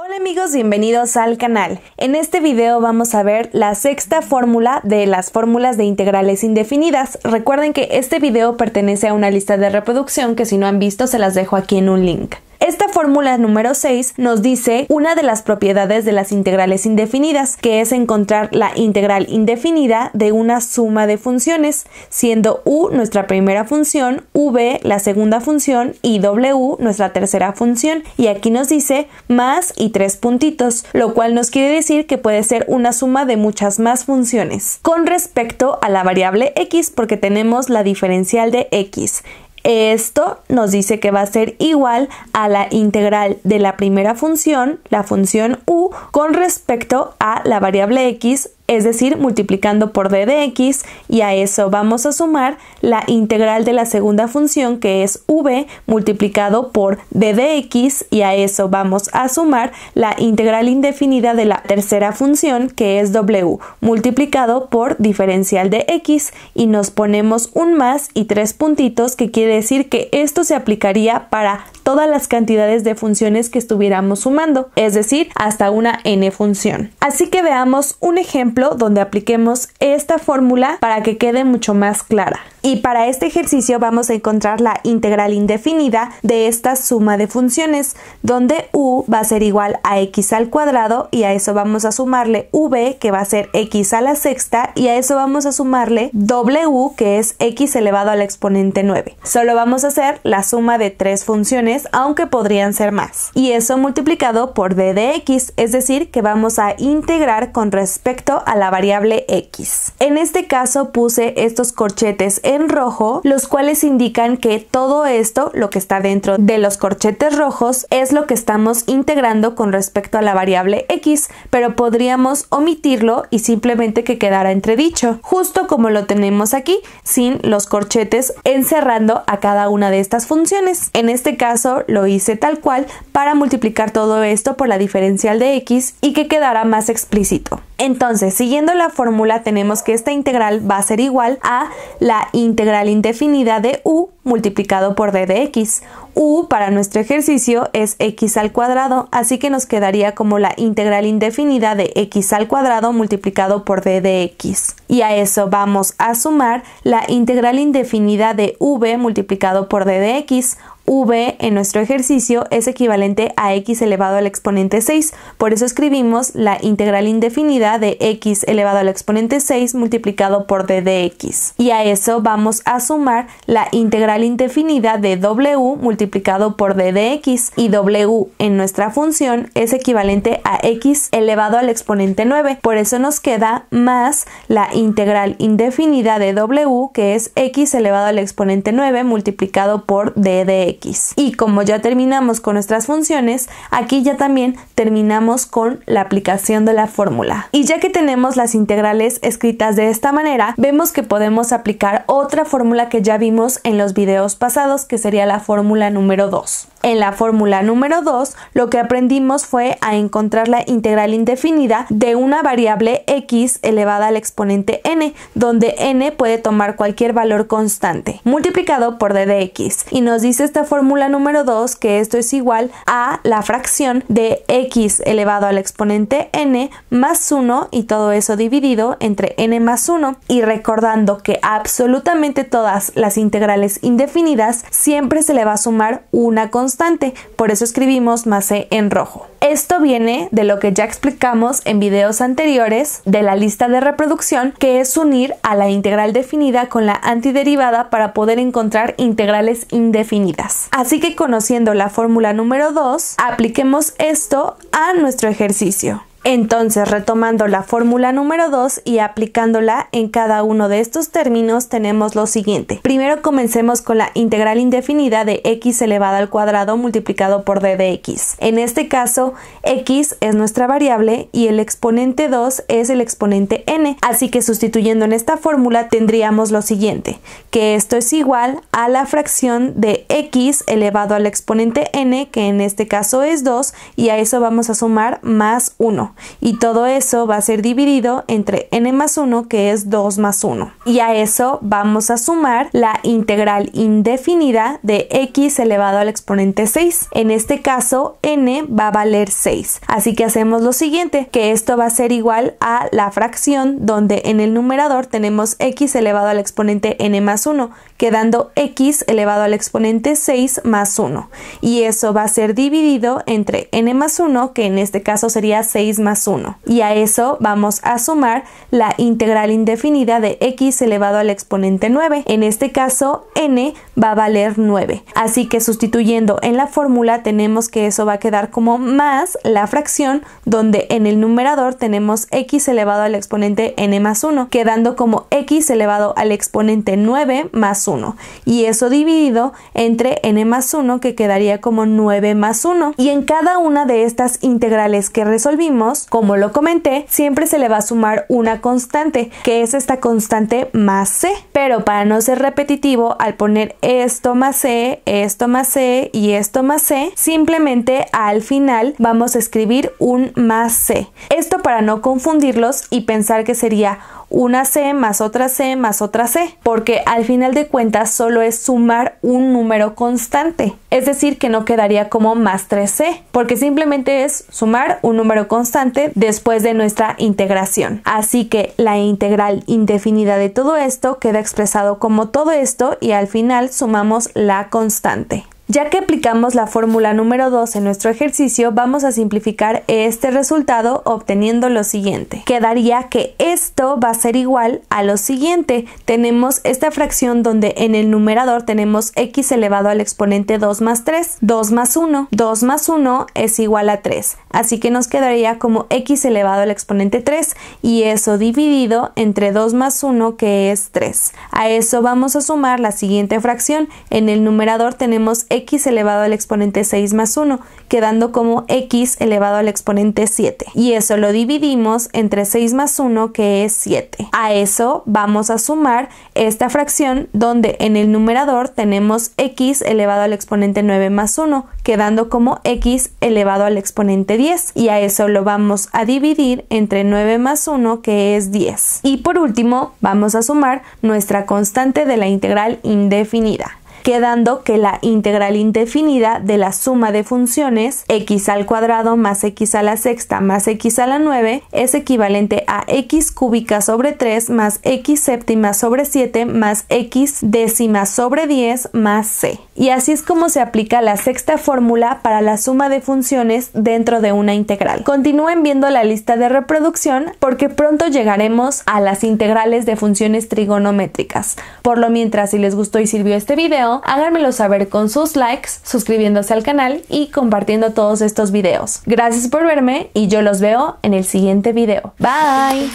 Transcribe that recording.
Hola amigos, bienvenidos al canal. En este video vamos a ver la sexta fórmula de las fórmulas de integrales indefinidas. Recuerden que este video pertenece a una lista de reproducción que si no han visto se las dejo aquí en un link fórmula número 6 nos dice una de las propiedades de las integrales indefinidas, que es encontrar la integral indefinida de una suma de funciones, siendo u nuestra primera función, v la segunda función y w nuestra tercera función. Y aquí nos dice más y tres puntitos, lo cual nos quiere decir que puede ser una suma de muchas más funciones. Con respecto a la variable x, porque tenemos la diferencial de x. Esto nos dice que va a ser igual a la integral de la primera función, la función u, con respecto a la variable x es decir, multiplicando por d de x y a eso vamos a sumar la integral de la segunda función que es v multiplicado por d de x y a eso vamos a sumar la integral indefinida de la tercera función que es w multiplicado por diferencial de x y nos ponemos un más y tres puntitos que quiere decir que esto se aplicaría para todas las cantidades de funciones que estuviéramos sumando, es decir, hasta una n función. Así que veamos un ejemplo donde apliquemos esta fórmula para que quede mucho más clara. Y para este ejercicio vamos a encontrar la integral indefinida de esta suma de funciones, donde u va a ser igual a x al cuadrado y a eso vamos a sumarle v que va a ser x a la sexta y a eso vamos a sumarle w que es x elevado al exponente 9. Solo vamos a hacer la suma de tres funciones, aunque podrían ser más. Y eso multiplicado por d de x, es decir, que vamos a integrar con respecto a a la variable X. En este caso puse estos corchetes en rojo, los cuales indican que todo esto, lo que está dentro de los corchetes rojos, es lo que estamos integrando con respecto a la variable X, pero podríamos omitirlo y simplemente que quedara entredicho, justo como lo tenemos aquí, sin los corchetes encerrando a cada una de estas funciones. En este caso lo hice tal cual para multiplicar todo esto por la diferencial de X y que quedara más explícito. Entonces, siguiendo la fórmula tenemos que esta integral va a ser igual a la integral indefinida de u multiplicado por d de u para nuestro ejercicio es x al cuadrado, así que nos quedaría como la integral indefinida de x al cuadrado multiplicado por d de Y a eso vamos a sumar la integral indefinida de v multiplicado por d de V en nuestro ejercicio es equivalente a x elevado al exponente 6, por eso escribimos la integral indefinida de x elevado al exponente 6 multiplicado por d de Y a eso vamos a sumar la integral indefinida de w multiplicado por d y w en nuestra función es equivalente a x elevado al exponente 9, por eso nos queda más la integral indefinida de w que es x elevado al exponente 9 multiplicado por d de y como ya terminamos con nuestras funciones, aquí ya también terminamos con la aplicación de la fórmula. Y ya que tenemos las integrales escritas de esta manera, vemos que podemos aplicar otra fórmula que ya vimos en los videos pasados, que sería la fórmula número 2. En la fórmula número 2, lo que aprendimos fue a encontrar la integral indefinida de una variable x elevada al exponente n, donde n puede tomar cualquier valor constante, multiplicado por d de x. Y nos dice esta fórmula número 2 que esto es igual a la fracción de x elevado al exponente n más 1 y todo eso dividido entre n más 1. Y recordando que absolutamente todas las integrales indefinidas siempre se le va a sumar una constante constante, por eso escribimos más c en rojo. Esto viene de lo que ya explicamos en videos anteriores de la lista de reproducción, que es unir a la integral definida con la antiderivada para poder encontrar integrales indefinidas. Así que conociendo la fórmula número 2, apliquemos esto a nuestro ejercicio. Entonces, retomando la fórmula número 2 y aplicándola en cada uno de estos términos, tenemos lo siguiente. Primero comencemos con la integral indefinida de x elevada al cuadrado multiplicado por d de x. En este caso, x es nuestra variable y el exponente 2 es el exponente n. Así que sustituyendo en esta fórmula tendríamos lo siguiente, que esto es igual a la fracción de x elevado al exponente n, que en este caso es 2, y a eso vamos a sumar más 1. Y todo eso va a ser dividido entre n más 1, que es 2 más 1. Y a eso vamos a sumar la integral indefinida de x elevado al exponente 6. En este caso, n va a valer 6. Así que hacemos lo siguiente, que esto va a ser igual a la fracción donde en el numerador tenemos x elevado al exponente n más 1, quedando x elevado al exponente 6 más 1. Y eso va a ser dividido entre n más 1, que en este caso sería 6 más 1. Y a eso vamos a sumar la integral indefinida de x elevado al exponente 9. En este caso, n va a valer 9. Así que sustituyendo en la fórmula tenemos que eso va a quedar como más la fracción donde en el numerador tenemos x elevado al exponente n más 1, quedando como x elevado al exponente 9 más 1. Y eso dividido entre n más 1 que quedaría como 9 más 1. Y en cada una de estas integrales que resolvimos, como lo comenté, siempre se le va a sumar una constante, que es esta constante más C. Pero para no ser repetitivo, al poner esto más C, esto más C y esto más C, simplemente al final vamos a escribir un más C. Esto para no confundirlos y pensar que sería una C más otra C más otra C, porque al final de cuentas solo es sumar un número constante, es decir, que no quedaría como más 3C, porque simplemente es sumar un número constante después de nuestra integración. Así que la integral indefinida de todo esto queda expresado como todo esto y al final sumamos la constante. Ya que aplicamos la fórmula número 2 en nuestro ejercicio, vamos a simplificar este resultado obteniendo lo siguiente. Quedaría que esto va a ser igual a lo siguiente. Tenemos esta fracción donde en el numerador tenemos x elevado al exponente 2 más 3, 2 más 1, 2 más 1 es igual a 3. Así que nos quedaría como x elevado al exponente 3 y eso dividido entre 2 más 1 que es 3. A eso vamos a sumar la siguiente fracción. En el numerador tenemos x elevado al exponente 6 más 1, quedando como x elevado al exponente 7. Y eso lo dividimos entre 6 más 1, que es 7. A eso vamos a sumar esta fracción donde en el numerador tenemos x elevado al exponente 9 más 1, quedando como x elevado al exponente 10. Y a eso lo vamos a dividir entre 9 más 1, que es 10. Y por último, vamos a sumar nuestra constante de la integral indefinida quedando que la integral indefinida de la suma de funciones x al cuadrado más x a la sexta más x a la 9 es equivalente a x cúbica sobre 3 más x séptima sobre 7 más x décima sobre 10 más c. Y así es como se aplica la sexta fórmula para la suma de funciones dentro de una integral. Continúen viendo la lista de reproducción porque pronto llegaremos a las integrales de funciones trigonométricas. Por lo mientras, si les gustó y sirvió este video, háganmelo saber con sus likes, suscribiéndose al canal y compartiendo todos estos videos. Gracias por verme y yo los veo en el siguiente video. Bye.